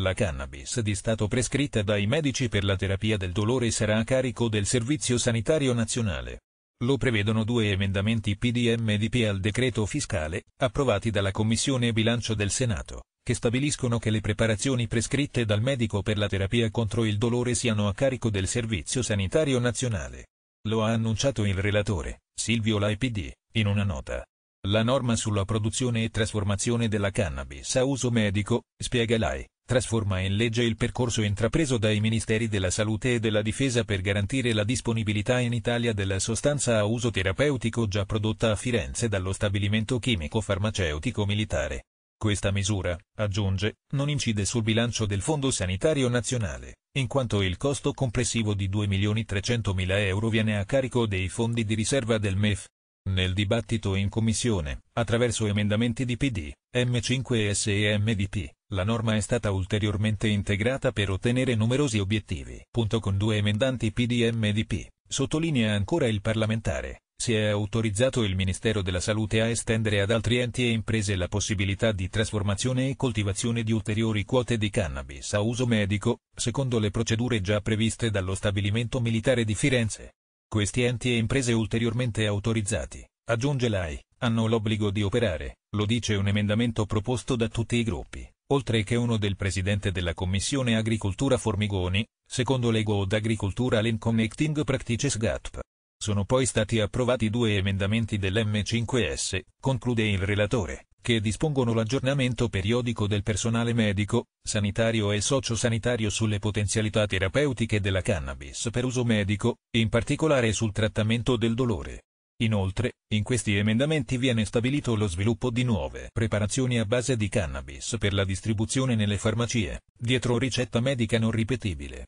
La cannabis di stato prescritta dai medici per la terapia del dolore sarà a carico del Servizio Sanitario Nazionale. Lo prevedono due emendamenti PDM DP al decreto fiscale, approvati dalla Commissione Bilancio del Senato, che stabiliscono che le preparazioni prescritte dal medico per la terapia contro il dolore siano a carico del Servizio Sanitario Nazionale. Lo ha annunciato il relatore, Silvio Laipd, in una nota. La norma sulla produzione e trasformazione della cannabis a uso medico, spiega Lai, trasforma in legge il percorso intrapreso dai Ministeri della Salute e della Difesa per garantire la disponibilità in Italia della sostanza a uso terapeutico già prodotta a Firenze dallo stabilimento chimico-farmaceutico militare. Questa misura, aggiunge, non incide sul bilancio del Fondo Sanitario Nazionale, in quanto il costo complessivo di 2.300.000 euro viene a carico dei fondi di riserva del MEF. Nel dibattito in Commissione, attraverso emendamenti di PD, M5S e MDP, la norma è stata ulteriormente integrata per ottenere numerosi obiettivi. Punto con due emendanti PDMDP, sottolinea ancora il parlamentare. Si è autorizzato il Ministero della Salute a estendere ad altri enti e imprese la possibilità di trasformazione e coltivazione di ulteriori quote di cannabis a uso medico, secondo le procedure già previste dallo stabilimento militare di Firenze. Questi enti e imprese ulteriormente autorizzati, aggiunge l'AI, hanno l'obbligo di operare, lo dice un emendamento proposto da tutti i gruppi, oltre che uno del presidente della Commissione Agricoltura Formigoni, secondo l'Ego d'Agricoltura Len Connecting Practices GATP. Sono poi stati approvati due emendamenti dell'M5S, conclude il relatore, che dispongono l'aggiornamento periodico del personale medico, sanitario e sociosanitario sulle potenzialità terapeutiche della cannabis per uso medico, in particolare sul trattamento del dolore. Inoltre, in questi emendamenti viene stabilito lo sviluppo di nuove preparazioni a base di cannabis per la distribuzione nelle farmacie, dietro ricetta medica non ripetibile,